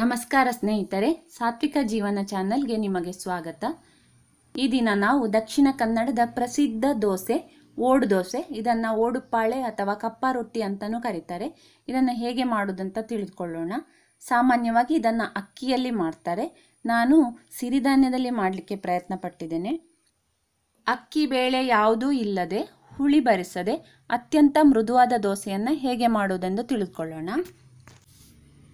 ನಮಸ್ಕಾರ ಸ್ನೇಹಿತರೆ ಸಾತ್ವಿಕ ಜೀವನ ಚಾನಲ್ಗೆ ನಿಮಗೆ ಸ್ವಾಗತ ಈ ದಿನ ನಾವು ದಕ್ಷಿಣ ಕನ್ನಡದ ಪ್ರಸಿದ್ಧ ದೋಸೆ ಓಡು ದೋಸೆ ಇದನ್ನು ಓಡುಪಾಳೆ ಅಥವಾ ಕಪ್ಪ ರೊಟ್ಟಿ ಅಂತಲೂ ಕರೀತಾರೆ ಇದನ್ನು ಹೇಗೆ ಮಾಡೋದಂತ ತಿಳಿದುಕೊಳ್ಳೋಣ ಸಾಮಾನ್ಯವಾಗಿ ಇದನ್ನು ಅಕ್ಕಿಯಲ್ಲಿ ಮಾಡ್ತಾರೆ ನಾನು ಸಿರಿಧಾನ್ಯದಲ್ಲಿ ಮಾಡಲಿಕ್ಕೆ ಪ್ರಯತ್ನ ಪಟ್ಟಿದ್ದೇನೆ ಅಕ್ಕಿ ಬೇಳೆ ಯಾವುದೂ ಇಲ್ಲದೆ ಹುಳಿ ಬರಿಸದೆ ಅತ್ಯಂತ ಮೃದುವಾದ ದೋಸೆಯನ್ನು ಹೇಗೆ ಮಾಡೋದೆಂದು ತಿಳಿದುಕೊಳ್ಳೋಣ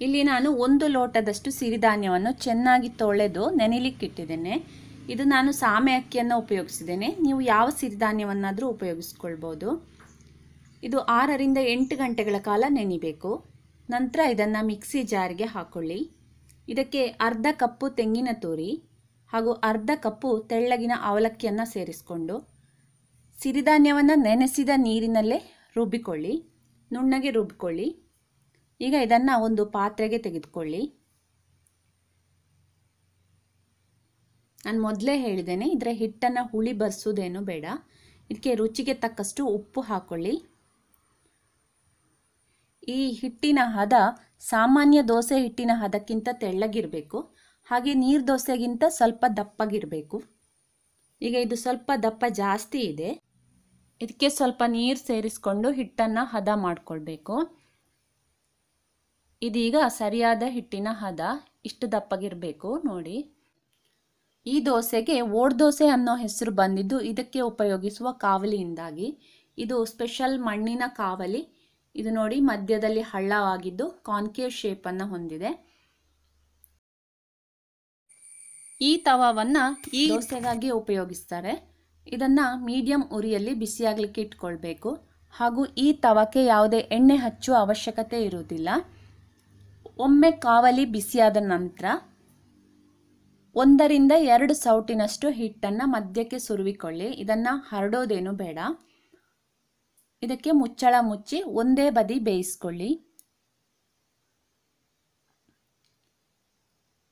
ಇಲ್ಲಿ ನಾನು ಒಂದು ಲೋಟದಷ್ಟು ಸಿರಿಧಾನ್ಯವನ್ನು ಚೆನ್ನಾಗಿ ತೊಳೆದು ಇಟ್ಟಿದ್ದೇನೆ ಇದು ನಾನು ಸಾಮೆ ಅಕ್ಕಿಯನ್ನು ಉಪಯೋಗಿಸಿದ್ದೇನೆ ನೀವು ಯಾವ ಸಿರಿಧಾನ್ಯವನ್ನಾದರೂ ಉಪಯೋಗಿಸ್ಕೊಳ್ಬೋದು ಇದು ಆರರಿಂದ ಎಂಟು ಗಂಟೆಗಳ ಕಾಲ ನೆನಿಬೇಕು ನಂತರ ಇದನ್ನು ಮಿಕ್ಸಿ ಜಾರಿಗೆ ಹಾಕೊಳ್ಳಿ ಇದಕ್ಕೆ ಅರ್ಧ ಕಪ್ಪು ತೆಂಗಿನ ತುರಿ ಹಾಗೂ ಅರ್ಧ ಕಪ್ಪು ತೆಳ್ಳಗಿನ ಅವಲಕ್ಕಿಯನ್ನು ಸೇರಿಸಿಕೊಂಡು ಸಿರಿಧಾನ್ಯವನ್ನು ನೆನೆಸಿದ ನೀರಿನಲ್ಲೇ ರುಬ್ಬಿಕೊಳ್ಳಿ ನುಣ್ಣಗೆ ರುಬ್ಬಿಕೊಳ್ಳಿ ಈಗ ಇದನ್ನು ಒಂದು ಪಾತ್ರೆಗೆ ತೆಗೆದುಕೊಳ್ಳಿ ನಾನು ಮೊದಲೇ ಹೇಳಿದ್ದೇನೆ ಇದರ ಹಿಟ್ಟನ್ನು ಹುಳಿ ಬರ್ಸೋದೇನು ಬೇಡ ಇದಕ್ಕೆ ರುಚಿಗೆ ತಕ್ಕಷ್ಟು ಉಪ್ಪು ಹಾಕೊಳ್ಳಿ ಈ ಹಿಟ್ಟಿನ ಹದ ಸಾಮಾನ್ಯ ದೋಸೆ ಹಿಟ್ಟಿನ ಹದಕ್ಕಿಂತ ತೆಳ್ಳಗಿರಬೇಕು ಹಾಗೆ ನೀರು ದೋಸೆಗಿಂತ ಸ್ವಲ್ಪ ದಪ್ಪಗಿರಬೇಕು ಈಗ ಇದು ಸ್ವಲ್ಪ ದಪ್ಪ ಜಾಸ್ತಿ ಇದೆ ಇದಕ್ಕೆ ಸ್ವಲ್ಪ ನೀರು ಸೇರಿಸ್ಕೊಂಡು ಹಿಟ್ಟನ್ನು ಹದ ಮಾಡಿಕೊಳ್ಬೇಕು ಇದೀಗ ಸರಿಯಾದ ಹಿಟ್ಟಿನ ಹದ ಇಷ್ಟು ದಪ್ಪಗಿರಬೇಕು ನೋಡಿ ಈ ದೋಸೆಗೆ ಓಡ್ ದೋಸೆ ಅನ್ನೋ ಹೆಸರು ಬಂದಿದ್ದು ಇದಕ್ಕೆ ಉಪಯೋಗಿಸುವ ಕಾವಲಿಯಿಂದಾಗಿ ಇದು ಸ್ಪೆಷಲ್ ಮಣ್ಣಿನ ಕಾವಲಿ ಇದು ನೋಡಿ ಮಧ್ಯದಲ್ಲಿ ಹಳ್ಳವಾಗಿದ್ದು ಕಾನ್ಕೇವ್ ಅನ್ನ ಹೊಂದಿದೆ ಈ ತವಾವನ್ನು ಈ ದೋಸೆಗಾಗಿ ಉಪಯೋಗಿಸ್ತಾರೆ ಇದನ್ನ ಮೀಡಿಯಂ ಉರಿಯಲ್ಲಿ ಬಿಸಿಯಾಗಲಿಕ್ಕೆ ಇಟ್ಕೊಳ್ಬೇಕು ಹಾಗೂ ಈ ತವಕ್ಕೆ ಯಾವುದೇ ಎಣ್ಣೆ ಹಚ್ಚುವ ಅವಶ್ಯಕತೆ ಇರುವುದಿಲ್ಲ ಒಮ್ಮೆ ಕಾವಲಿ ಬಿಸಿಯಾದ ನಂತರ ಒಂದರಿಂದ ಎರಡು ಸೌಟಿನಷ್ಟು ಹಿಟ್ಟನ್ನು ಮಧ್ಯಕ್ಕೆ ಸುರುವಿಕೊಳ್ಳಿ ಇದನ್ನು ಹರಡೋದೇನು ಬೇಡ ಇದಕ್ಕೆ ಮುಚ್ಚಳ ಮುಚ್ಚಿ ಒಂದೇ ಬದಿ ಬೇಯಿಸ್ಕೊಳ್ಳಿ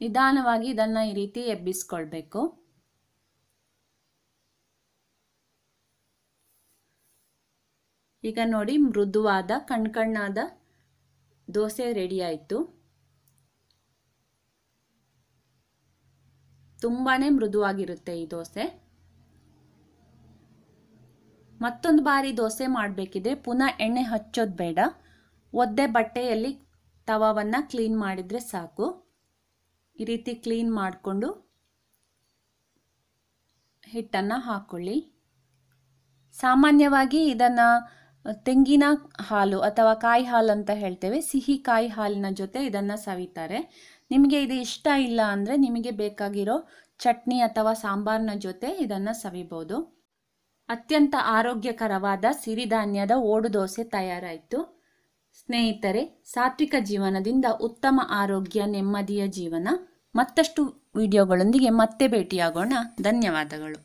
ನಿಧಾನವಾಗಿ ಇದನ್ನು ಈ ರೀತಿ ಎಬ್ಬಿಸ್ಕೊಳ್ಬೇಕು ಈಗ ನೋಡಿ ಮೃದುವಾದ ಕಣ್ಕಣ್ಣಾದ ದೋಸೆ ರೆಡಿ ತುಂಬಾ ಮೃದುವಾಗಿರುತ್ತೆ ಈ ದೋಸೆ ಮತ್ತೊಂದು ಬಾರಿ ದೋಸೆ ಮಾಡಬೇಕಿದ್ರೆ ಪುನಃ ಎಣ್ಣೆ ಹಚ್ಚೋದು ಬೇಡ ಒದ್ದೆ ಬಟ್ಟೆಯಲ್ಲಿ ತವವನ್ನು ಕ್ಲೀನ್ ಮಾಡಿದರೆ ಸಾಕು ಈ ರೀತಿ ಕ್ಲೀನ್ ಮಾಡಿಕೊಂಡು ಹಿಟ್ಟನ್ನು ಹಾಕ್ಕೊಳ್ಳಿ ಸಾಮಾನ್ಯವಾಗಿ ಇದನ್ನು ತೆಂಗಿನ ಹಾಲು ಅಥವಾ ಕಾಯಿ ಹಾಲು ಅಂತ ಹೇಳ್ತೇವೆ ಸಿಹಿ ಕಾಯಿ ಹಾಲಿನ ಜೊತೆ ಇದನ್ನು ಸವಿತಾರೆ ನಿಮಗೆ ಇದು ಇಷ್ಟ ಇಲ್ಲ ಅಂದರೆ ನಿಮಗೆ ಬೇಕಾಗಿರೋ ಚಟ್ನಿ ಅಥವಾ ಸಾಂಬಾರ್ನ ಜೊತೆ ಇದನ್ನು ಸವಿಬೋದು ಅತ್ಯಂತ ಆರೋಗ್ಯಕರವಾದ ಸಿರಿಧಾನ್ಯದ ದೋಸೆ ತಯಾರಾಯಿತು ಸ್ನೇಹಿತರೆ ಸಾತ್ವಿಕ ಜೀವನದಿಂದ ಉತ್ತಮ ಆರೋಗ್ಯ ನೆಮ್ಮದಿಯ ಜೀವನ ಮತ್ತಷ್ಟು ವಿಡಿಯೋಗಳೊಂದಿಗೆ ಮತ್ತೆ ಭೇಟಿಯಾಗೋಣ ಧನ್ಯವಾದಗಳು